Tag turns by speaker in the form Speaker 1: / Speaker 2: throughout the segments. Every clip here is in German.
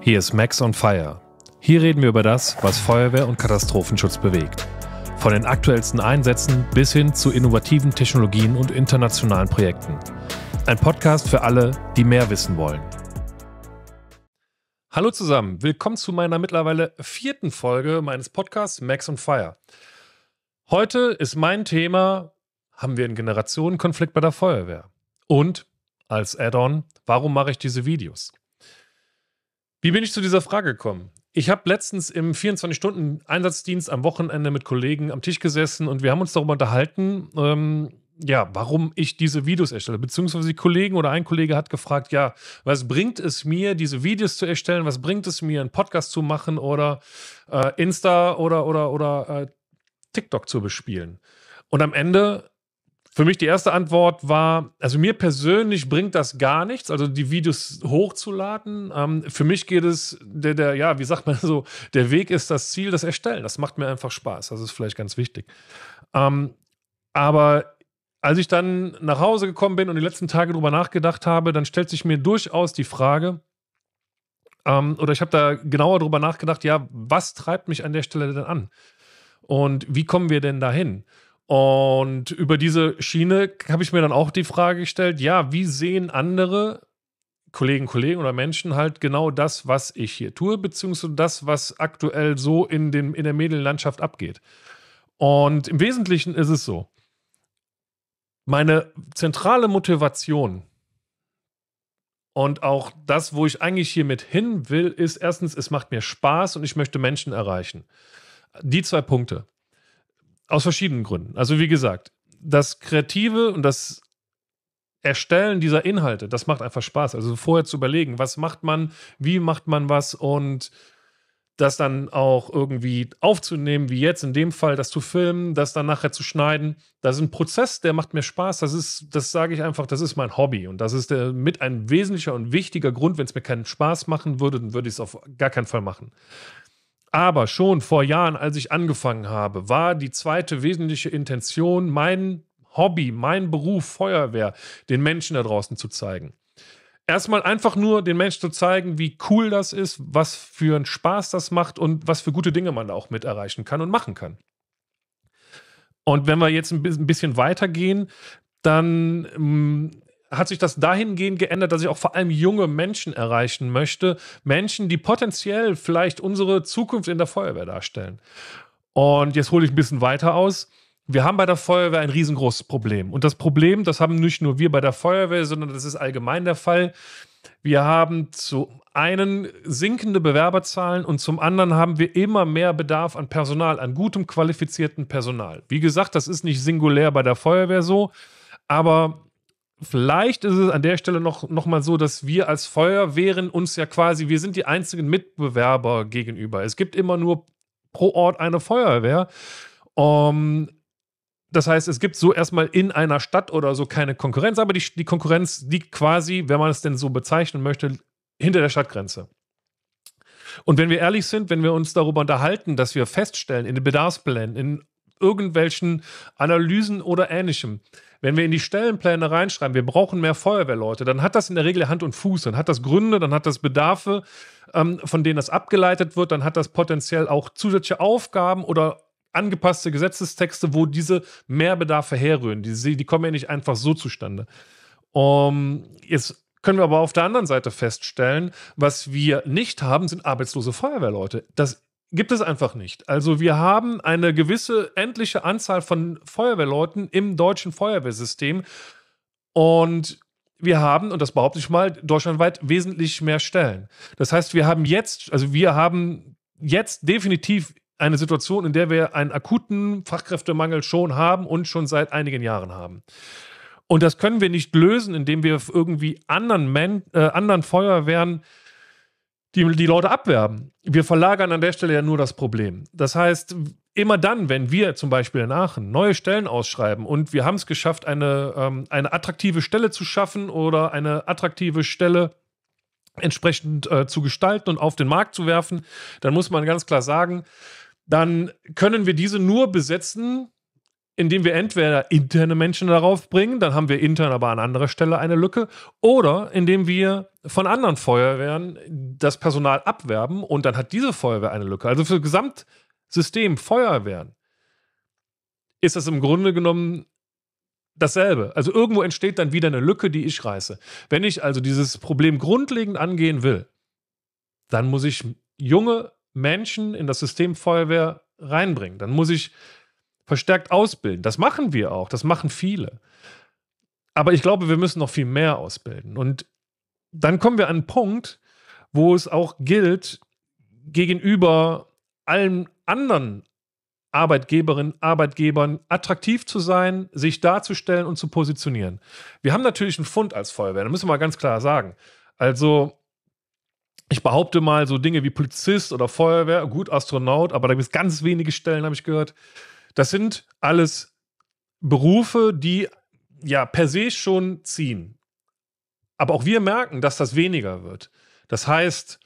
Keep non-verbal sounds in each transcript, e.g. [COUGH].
Speaker 1: Hier ist Max on Fire. Hier reden wir über das, was Feuerwehr und Katastrophenschutz bewegt. Von den aktuellsten Einsätzen bis hin zu innovativen Technologien und internationalen Projekten. Ein Podcast für alle, die mehr wissen wollen. Hallo zusammen, willkommen zu meiner mittlerweile vierten Folge meines Podcasts Max on Fire. Heute ist mein Thema, haben wir einen Generationenkonflikt bei der Feuerwehr? Und als Add-on, warum mache ich diese Videos? Wie bin ich zu dieser Frage gekommen? Ich habe letztens im 24-Stunden-Einsatzdienst am Wochenende mit Kollegen am Tisch gesessen und wir haben uns darüber unterhalten, ähm, ja, warum ich diese Videos erstelle. Beziehungsweise die Kollegen oder ein Kollege hat gefragt, ja, was bringt es mir, diese Videos zu erstellen? Was bringt es mir, einen Podcast zu machen oder äh, Insta oder, oder, oder äh, TikTok zu bespielen? Und am Ende für mich die erste Antwort war, also mir persönlich bringt das gar nichts, also die Videos hochzuladen. Ähm, für mich geht es, der, der, ja, wie sagt man [LAUGHS] so, der Weg ist das Ziel, das Erstellen. Das macht mir einfach Spaß. Das ist vielleicht ganz wichtig. Ähm, aber als ich dann nach Hause gekommen bin und die letzten Tage drüber nachgedacht habe, dann stellt sich mir durchaus die Frage, ähm, oder ich habe da genauer drüber nachgedacht, ja, was treibt mich an der Stelle denn an? Und wie kommen wir denn dahin? Und über diese Schiene habe ich mir dann auch die Frage gestellt, ja, wie sehen andere Kollegen, Kollegen oder Menschen halt genau das, was ich hier tue, beziehungsweise das, was aktuell so in, dem, in der Medienlandschaft abgeht. Und im Wesentlichen ist es so, meine zentrale Motivation und auch das, wo ich eigentlich hiermit hin will, ist erstens, es macht mir Spaß und ich möchte Menschen erreichen. Die zwei Punkte. Aus verschiedenen Gründen. Also wie gesagt, das Kreative und das Erstellen dieser Inhalte, das macht einfach Spaß. Also vorher zu überlegen, was macht man, wie macht man was und das dann auch irgendwie aufzunehmen, wie jetzt in dem Fall, das zu filmen, das dann nachher zu schneiden. Das ist ein Prozess, der macht mir Spaß. Das ist, das sage ich einfach, das ist mein Hobby. Und das ist der, äh, mit ein wesentlicher und wichtiger Grund. Wenn es mir keinen Spaß machen würde, dann würde ich es auf gar keinen Fall machen. Aber schon vor Jahren, als ich angefangen habe, war die zweite wesentliche Intention, mein Hobby, mein Beruf Feuerwehr den Menschen da draußen zu zeigen. Erstmal einfach nur den Menschen zu zeigen, wie cool das ist, was für einen Spaß das macht und was für gute Dinge man da auch mit erreichen kann und machen kann. Und wenn wir jetzt ein bisschen weitergehen, dann ähm, hat sich das dahingehend geändert, dass ich auch vor allem junge Menschen erreichen möchte. Menschen, die potenziell vielleicht unsere Zukunft in der Feuerwehr darstellen. Und jetzt hole ich ein bisschen weiter aus. Wir haben bei der Feuerwehr ein riesengroßes Problem. Und das Problem, das haben nicht nur wir bei der Feuerwehr, sondern das ist allgemein der Fall. Wir haben zu einen sinkende Bewerberzahlen und zum anderen haben wir immer mehr Bedarf an Personal, an gutem, qualifizierten Personal. Wie gesagt, das ist nicht singulär bei der Feuerwehr so, aber Vielleicht ist es an der Stelle noch, noch mal so, dass wir als Feuerwehren uns ja quasi, wir sind die einzigen Mitbewerber gegenüber. Es gibt immer nur pro Ort eine Feuerwehr. Um, ähm, das heißt, es gibt so erstmal in einer Stadt oder so keine Konkurrenz, aber die, die Konkurrenz liegt quasi, wenn man es denn so bezeichnen möchte, hinter der Stadtgrenze. Und wenn wir ehrlich sind, wenn wir uns darüber unterhalten, dass wir feststellen in den Bedarfsplänen, in irgendwelchen Analysen oder ähnlichem, wenn wir in die Stellenpläne reinschreiben, wir brauchen mehr Feuerwehrleute, dann hat das in der Regel Hand und Fuß, dann hat das Gründe, dann hat das Bedarfe, ähm, von denen das abgeleitet wird, dann hat das potenziell auch zusätzliche Aufgaben oder angepasste Gesetzestexte, wo diese Mehrbedarfe herrühren. Die, die kommen ja nicht einfach so zustande. Um, ähm, jetzt können wir aber auf der anderen Seite feststellen, was wir nicht haben, sind arbeitslose Feuerwehrleute. Das Gibt es einfach nicht. Also wir haben eine gewisse endliche Anzahl von Feuerwehrleuten im deutschen Feuerwehrsystem und wir haben, und das behaupte ich mal, deutschlandweit wesentlich mehr Stellen. Das heißt, wir haben jetzt, also wir haben jetzt definitiv eine Situation, in der wir einen akuten Fachkräftemangel schon haben und schon seit einigen Jahren haben. Und das können wir nicht lösen, indem wir irgendwie anderen, Men äh, anderen Feuerwehren die, die Leute abwerben. Wir verlagern an der Stelle ja nur das Problem. Das heißt, immer dann, wenn wir zum Beispiel in Aachen neue Stellen ausschreiben und wir haben es geschafft, eine, ähm, eine attraktive Stelle zu schaffen oder eine attraktive Stelle entsprechend äh, zu gestalten und auf den Markt zu werfen, dann muss man ganz klar sagen, dann können wir diese nur besetzen, indem wir entweder interne Menschen darauf bringen, dann haben wir intern aber an anderer Stelle eine Lücke, oder indem wir von anderen Feuerwehren das Personal abwerben und dann hat diese Feuerwehr eine Lücke. Also für das Gesamtsystem Feuerwehren ist das im Grunde genommen dasselbe. Also irgendwo entsteht dann wieder eine Lücke, die ich reiße. Wenn ich also dieses Problem grundlegend angehen will, dann muss ich junge Menschen in das System Feuerwehr reinbringen. Dann muss ich verstärkt ausbilden. Das machen wir auch, das machen viele. Aber ich glaube, wir müssen noch viel mehr ausbilden. Und dann kommen wir an einen Punkt, wo es auch gilt, gegenüber allen anderen Arbeitgeberinnen, Arbeitgebern attraktiv zu sein, sich darzustellen und zu positionieren. Wir haben natürlich einen Fund als Feuerwehr, da müssen wir mal ganz klar sagen. Also, ich behaupte mal, so Dinge wie Polizist oder Feuerwehr, gut, Astronaut, aber da gibt es ganz wenige Stellen, habe ich gehört, das sind alles Berufe, die ja per se schon ziehen. Aber auch wir merken, dass das weniger wird. Das heißt,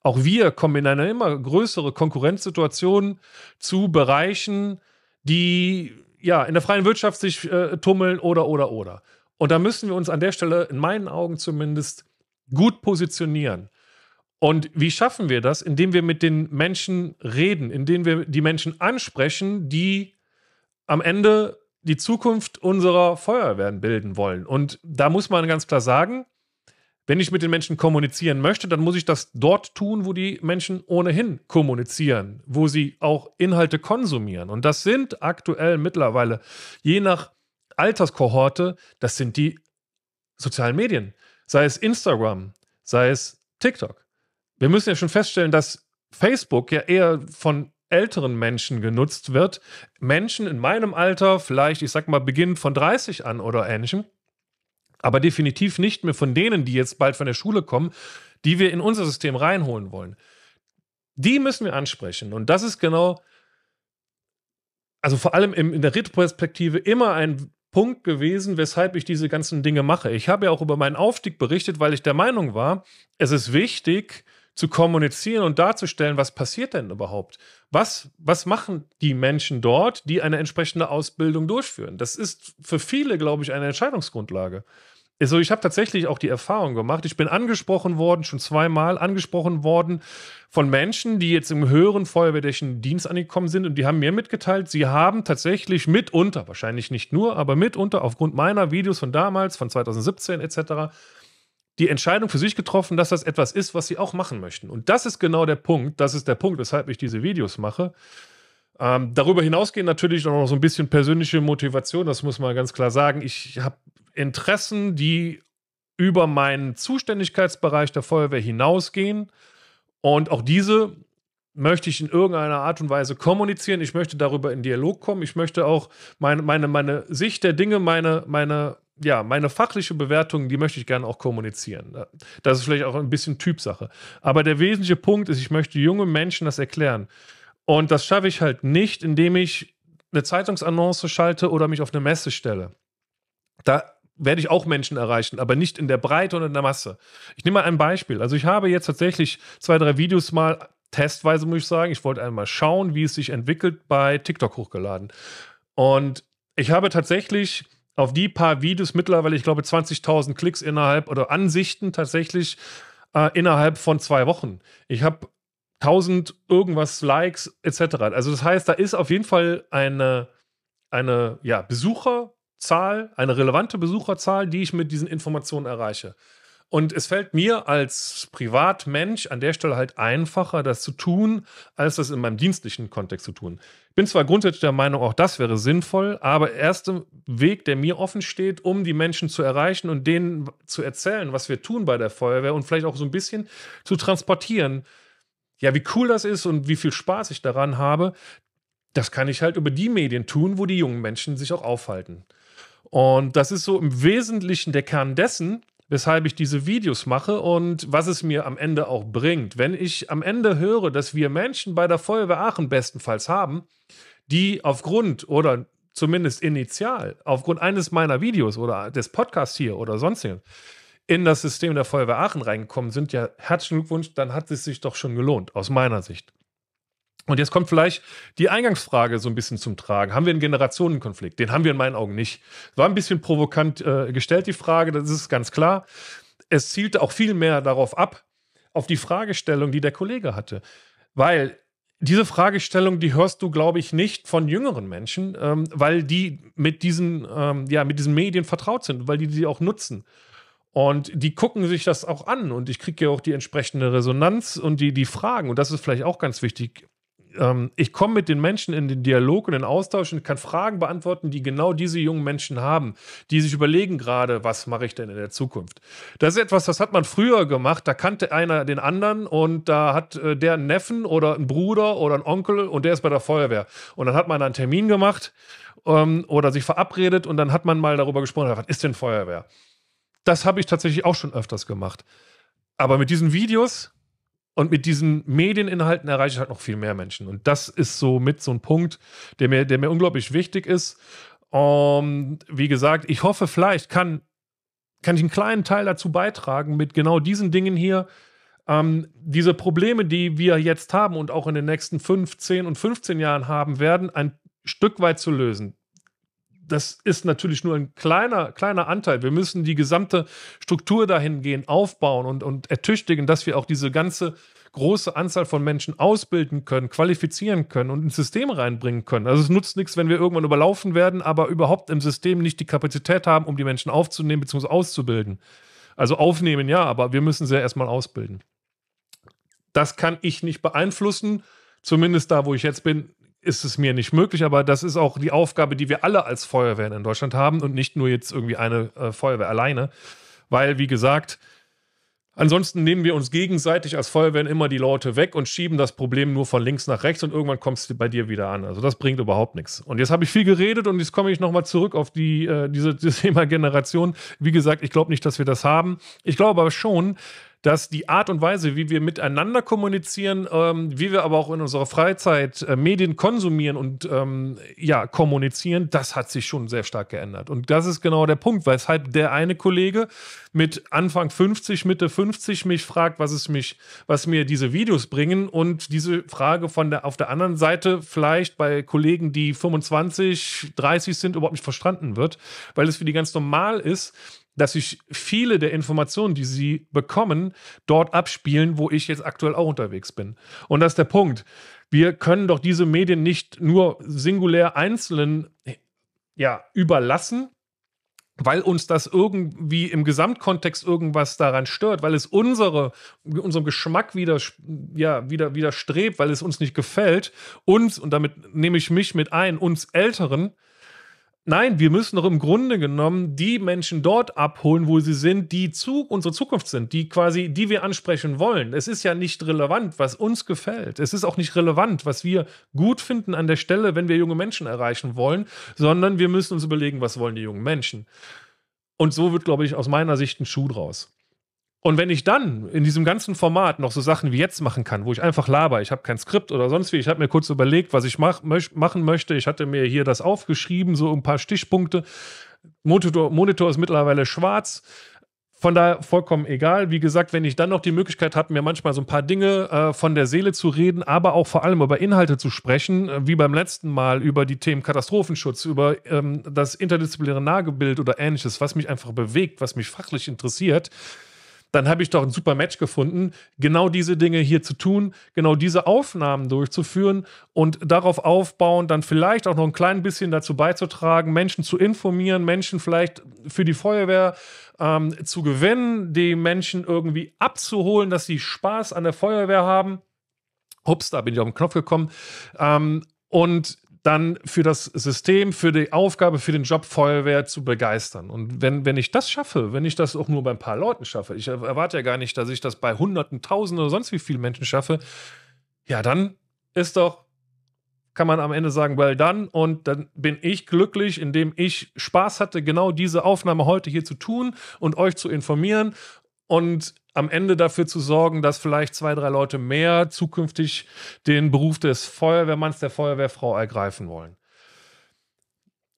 Speaker 1: auch wir kommen in eine immer größere Konkurrenzsituation zu Bereichen, die ja in der freien Wirtschaft sich äh, tummeln oder oder oder. Und da müssen wir uns an der Stelle, in meinen Augen zumindest, gut positionieren. Und wie schaffen wir das? Indem wir mit den Menschen reden, indem wir die Menschen ansprechen, die am Ende die Zukunft unserer Feuerwehren bilden wollen. Und da muss man ganz klar sagen, wenn ich mit den Menschen kommunizieren möchte, dann muss ich das dort tun, wo die Menschen ohnehin kommunizieren, wo sie auch Inhalte konsumieren. Und das sind aktuell mittlerweile, je nach Alterskohorte, das sind die sozialen Medien, sei es Instagram, sei es TikTok. Wir müssen ja schon feststellen, dass Facebook ja eher von älteren Menschen genutzt wird. Menschen in meinem Alter, vielleicht, ich sag mal, beginnend von 30 an oder ähnlichem, aber definitiv nicht mehr von denen, die jetzt bald von der Schule kommen, die wir in unser System reinholen wollen. Die müssen wir ansprechen. Und das ist genau, also vor allem in der Retroperspektive immer ein Punkt gewesen, weshalb ich diese ganzen Dinge mache. Ich habe ja auch über meinen Aufstieg berichtet, weil ich der Meinung war, es ist wichtig, zu kommunizieren und darzustellen, was passiert denn überhaupt? Was, was machen die Menschen dort, die eine entsprechende Ausbildung durchführen? Das ist für viele, glaube ich, eine Entscheidungsgrundlage. Also ich habe tatsächlich auch die Erfahrung gemacht. Ich bin angesprochen worden, schon zweimal angesprochen worden von Menschen, die jetzt im höheren feuerwehrlichen Dienst angekommen sind und die haben mir mitgeteilt, sie haben tatsächlich mitunter, wahrscheinlich nicht nur, aber mitunter aufgrund meiner Videos von damals, von 2017 etc., die Entscheidung für sich getroffen, dass das etwas ist, was sie auch machen möchten. Und das ist genau der Punkt. Das ist der Punkt, weshalb ich diese Videos mache. Ähm, darüber hinausgehen natürlich auch noch so ein bisschen persönliche Motivation, das muss man ganz klar sagen. Ich habe Interessen, die über meinen Zuständigkeitsbereich der Feuerwehr hinausgehen. Und auch diese möchte ich in irgendeiner Art und Weise kommunizieren. Ich möchte darüber in Dialog kommen. Ich möchte auch meine, meine, meine Sicht der Dinge, meine, meine, ja, meine fachliche Bewertung, die möchte ich gerne auch kommunizieren. Äh, das ist vielleicht auch ein bisschen Typsache. Aber der wesentliche Punkt ist, ich möchte jungen Menschen das erklären. Und das schaffe ich halt nicht, indem ich eine Zeitungsannonce schalte oder mich auf eine Messe stelle. Da werde ich auch Menschen erreichen, aber nicht in der Breite und in der Masse. Ich nehme mal ein Beispiel. Also ich habe jetzt tatsächlich zwei, drei Videos mal testweise, muss ich sagen. Ich wollte einmal schauen, wie es sich entwickelt bei TikTok hochgeladen. Und ich habe tatsächlich auf die paar Videos mittlerweile, ich glaube, 20.000 Klicks innerhalb oder Ansichten tatsächlich äh, innerhalb von zwei Wochen. Ich habe 1000 irgendwas Likes etc. Also das heißt, da ist auf jeden Fall eine, eine ja, Besucherzahl, eine relevante Besucherzahl, die ich mit diesen Informationen erreiche. Und es fällt mir als Privatmensch an der Stelle halt einfacher, das zu tun, als das in meinem dienstlichen Kontext zu tun. Ich bin zwar grundsätzlich der Meinung, auch das wäre sinnvoll, aber der erste Weg, der mir offen steht, um die Menschen zu erreichen und denen zu erzählen, was wir tun bei der Feuerwehr und vielleicht auch so ein bisschen zu transportieren, ja, wie cool das ist und wie viel Spaß ich daran habe, das kann ich halt über die Medien tun, wo die jungen Menschen sich auch aufhalten. Und das ist so im Wesentlichen der Kern dessen, weshalb ich diese Videos mache und was es mir am Ende auch bringt. Wenn ich am Ende höre, dass wir Menschen bei der Feuerwehr Aachen bestenfalls haben, die aufgrund oder zumindest initial aufgrund eines meiner Videos oder des Podcasts hier oder sonstigen in das System der Feuerwehr Aachen reingekommen sind, ja, herzlichen Glückwunsch, dann hat es sich doch schon gelohnt, aus meiner Sicht. Und jetzt kommt vielleicht die Eingangsfrage so ein bisschen zum Tragen. Haben wir einen Generationenkonflikt? Den haben wir in meinen Augen nicht. War ein bisschen provokant äh, gestellt, die Frage, das ist ganz klar. Es zielte auch viel mehr darauf ab, auf die Fragestellung, die der Kollege hatte. Weil diese Fragestellung, die hörst du, glaube ich, nicht von jüngeren Menschen, ähm, weil die mit diesen, ähm, ja, mit diesen Medien vertraut sind, weil die sie auch nutzen. Und die gucken sich das auch an und ich kriege ja auch die entsprechende Resonanz und die, die Fragen. Und das ist vielleicht auch ganz wichtig ähm, ich komme mit den Menschen in den Dialog und in den Austausch und kann Fragen beantworten, die genau diese jungen Menschen haben, die sich überlegen gerade, was mache ich denn in der Zukunft. Das ist etwas, das hat man früher gemacht, da kannte einer den anderen und da hat äh, der einen Neffen oder einen Bruder oder einen Onkel und der ist bei der Feuerwehr. Und dann hat man einen Termin gemacht ähm, oder sich verabredet und dann hat man mal darüber gesprochen, was ist denn Feuerwehr? Das habe ich tatsächlich auch schon öfters gemacht. Aber mit diesen Videos und mit diesen Medieninhalten erreiche ich halt noch viel mehr Menschen. Und das ist so mit so ein Punkt, der mir, der mir unglaublich wichtig ist. Und ähm, wie gesagt, ich hoffe, vielleicht kann, kann ich einen kleinen Teil dazu beitragen, mit genau diesen Dingen hier, ähm, diese Probleme, die wir jetzt haben und auch in den nächsten 5, 10 und 15 Jahren haben werden, ein Stück weit zu lösen das ist natürlich nur ein kleiner, kleiner Anteil. Wir müssen die gesamte Struktur dahingehend aufbauen und, und ertüchtigen, dass wir auch diese ganze große Anzahl von Menschen ausbilden können, qualifizieren können und ins System reinbringen können. Also es nutzt nichts, wenn wir irgendwann überlaufen werden, aber überhaupt im System nicht die Kapazität haben, um die Menschen aufzunehmen bzw. auszubilden. Also aufnehmen ja, aber wir müssen sie ja erstmal ausbilden. Das kann ich nicht beeinflussen, zumindest da, wo ich jetzt bin, ist es mir nicht möglich, aber das ist auch die Aufgabe, die wir alle als Feuerwehren in Deutschland haben und nicht nur jetzt irgendwie eine äh, Feuerwehr alleine. Weil, wie gesagt, Ansonsten nehmen wir uns gegenseitig als Feuerwehren immer die Leute weg und schieben das Problem nur von links nach rechts und irgendwann kommst du bei dir wieder an. Also das bringt überhaupt nichts. Und jetzt habe ich viel geredet und jetzt komme ich nochmal zurück auf die, äh, diese, dieses [LAUGHS] Thema Generation. Wie gesagt, ich glaube nicht, dass wir das haben. Ich glaube aber schon, dass die Art und Weise, wie wir miteinander kommunizieren, ähm, wie wir aber auch in unserer Freizeit äh, Medien konsumieren und ähm, ja, kommunizieren, das hat sich schon sehr stark geändert. Und das ist genau der Punkt, weshalb der eine Kollege mit Anfang 50, Mitte 50 mich fragt, was es mich, was mir diese Videos bringen und diese Frage von der auf der anderen Seite vielleicht bei Kollegen, die 25, 30 sind, überhaupt nicht verstanden wird, weil es für die ganz normal ist, dass sich viele der Informationen, die sie bekommen, dort abspielen, wo ich jetzt aktuell auch unterwegs bin. Und das ist der Punkt. Wir können doch diese Medien nicht nur singulär einzelnen ja, überlassen, weil uns das irgendwie im Gesamtkontext irgendwas daran stört, weil es unsere, unserem Geschmack wieder, ja, wieder, widerstrebt, weil es uns nicht gefällt, uns, und damit nehme ich mich mit ein, uns Älteren, Nein, wir müssen doch im Grunde genommen die Menschen dort abholen, wo sie sind, die zu unsere Zukunft sind, die quasi, die wir ansprechen wollen. Es ist ja nicht relevant, was uns gefällt. Es ist auch nicht relevant, was wir gut finden an der Stelle, wenn wir junge Menschen erreichen wollen, sondern wir müssen uns überlegen, was wollen die jungen Menschen. Und so wird, glaube ich, aus meiner Sicht ein Schuh draus. Und wenn ich dann in diesem ganzen Format noch so Sachen wie jetzt machen kann, wo ich einfach laber, ich habe kein Skript oder sonst wie, ich habe mir kurz überlegt, was ich mach, möch, machen möchte, ich hatte mir hier das aufgeschrieben, so ein paar Stichpunkte. Monitor, Monitor ist mittlerweile schwarz. Von daher vollkommen egal. Wie gesagt, wenn ich dann noch die Möglichkeit habe, mir manchmal so ein paar Dinge äh, von der Seele zu reden, aber auch vor allem über Inhalte zu sprechen, äh, wie beim letzten Mal über die Themen Katastrophenschutz, über ähm, das interdisziplinäre Nahgebild oder ähnliches, was mich einfach bewegt, was mich fachlich interessiert, dann habe ich doch ein super Match gefunden, genau diese Dinge hier zu tun, genau diese Aufnahmen durchzuführen und darauf aufbauen, dann vielleicht auch noch ein klein bisschen dazu beizutragen, Menschen zu informieren, Menschen vielleicht für die Feuerwehr ähm, zu gewinnen, die Menschen irgendwie abzuholen, dass sie Spaß an der Feuerwehr haben. Hups, da bin ich auf den Knopf gekommen. Ähm, und dann für das System, für die Aufgabe, für den Job Feuerwehr zu begeistern. Und wenn, wenn ich das schaffe, wenn ich das auch nur bei ein paar Leuten schaffe, ich erwarte ja gar nicht, dass ich das bei Hunderten, Tausenden oder sonst wie vielen Menschen schaffe, ja, dann ist doch, kann man am Ende sagen, well done. Und dann bin ich glücklich, indem ich Spaß hatte, genau diese Aufnahme heute hier zu tun und euch zu informieren und am Ende dafür zu sorgen, dass vielleicht zwei, drei Leute mehr zukünftig den Beruf des Feuerwehrmanns, der Feuerwehrfrau ergreifen wollen.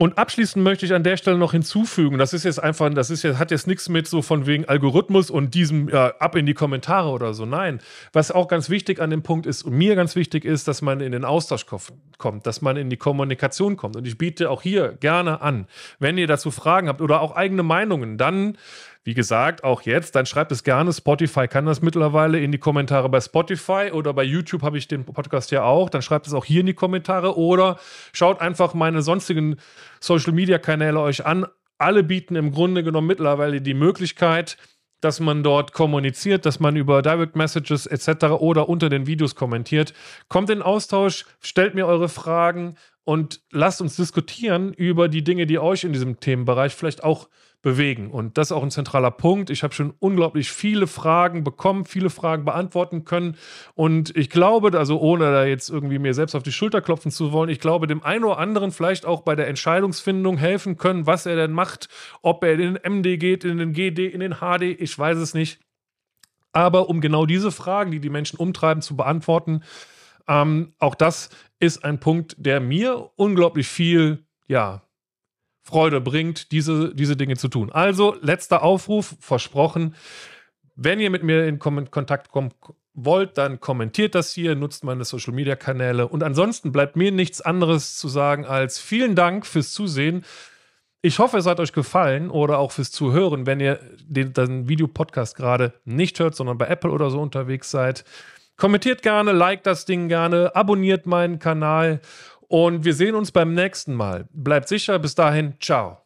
Speaker 1: Und abschließend möchte ich an der Stelle noch hinzufügen, das ist jetzt einfach, das ist jetzt, hat jetzt nichts mit so von wegen Algorithmus und diesem äh, ab in die Kommentare oder so. Nein, was auch ganz wichtig an dem Punkt ist und mir ganz wichtig ist, dass man in den Austausch kommt, dass man in die Kommunikation kommt. Und ich biete auch hier gerne an, wenn ihr dazu Fragen habt oder auch eigene Meinungen, dann wie gesagt, auch jetzt, dann schreibt es gerne. Spotify kann das mittlerweile in die Kommentare bei Spotify oder bei YouTube habe ich den Podcast ja auch. Dann schreibt es auch hier in die Kommentare oder schaut einfach meine sonstigen Social Media Kanäle euch an. Alle bieten im Grunde genommen mittlerweile die Möglichkeit, dass man dort kommuniziert, dass man über Direct Messages etc. oder unter den Videos kommentiert. Kommt in Austausch, stellt mir eure Fragen und lasst uns diskutieren über die Dinge, die euch in diesem Themenbereich vielleicht auch äh, bewegen. Und das ist auch ein zentraler Punkt. Ich habe schon unglaublich viele Fragen bekommen, viele Fragen beantworten können. Und ich glaube, also ohne da jetzt irgendwie mir selbst auf die Schulter klopfen zu wollen, ich glaube, dem einen oder anderen vielleicht auch bei der Entscheidungsfindung helfen können, was er denn macht, ob er in den MD geht, in den GD, in den HD, ich weiß es nicht. Aber um genau diese Fragen, die die Menschen umtreiben, zu beantworten, ähm, auch das ist ein Punkt, der mir unglaublich viel ja, Freude bringt, diese, diese Dinge zu tun. Also, letzter Aufruf, versprochen. Wenn ihr mit mir in Kontakt kommen wollt, dann kommentiert das hier, nutzt meine Social Media Kanäle. Und ansonsten bleibt mir nichts anderes zu sagen als vielen Dank fürs Zusehen. Ich hoffe, es hat euch gefallen oder auch fürs Zuhören, wenn ihr den, den Videopodcast gerade nicht hört, sondern bei Apple oder so unterwegs seid. Kommentiert gerne, liked das Ding gerne, abonniert meinen Kanal und wir sehen uns beim nächsten Mal. Bleibt sicher, bis dahin, ciao.